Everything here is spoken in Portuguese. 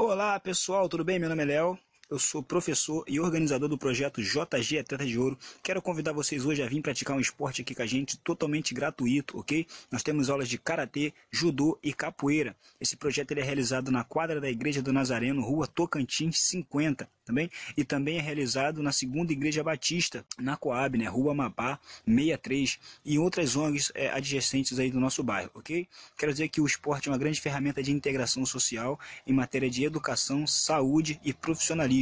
Olá pessoal, tudo bem? Meu nome é Léo, eu sou professor e organizador do projeto JG Atleta de Ouro. Quero convidar vocês hoje a vir praticar um esporte aqui com a gente totalmente gratuito, ok? Nós temos aulas de karatê, judô e capoeira. Esse projeto ele é realizado na quadra da Igreja do Nazareno, Rua Tocantins 50 também, e também é realizado na Segunda Igreja Batista, na Coab, né, Rua Mapá 63, e outras ONGs é, adjacentes aí do nosso bairro, ok? Quero dizer que o esporte é uma grande ferramenta de integração social em matéria de educação, saúde e profissionalismo.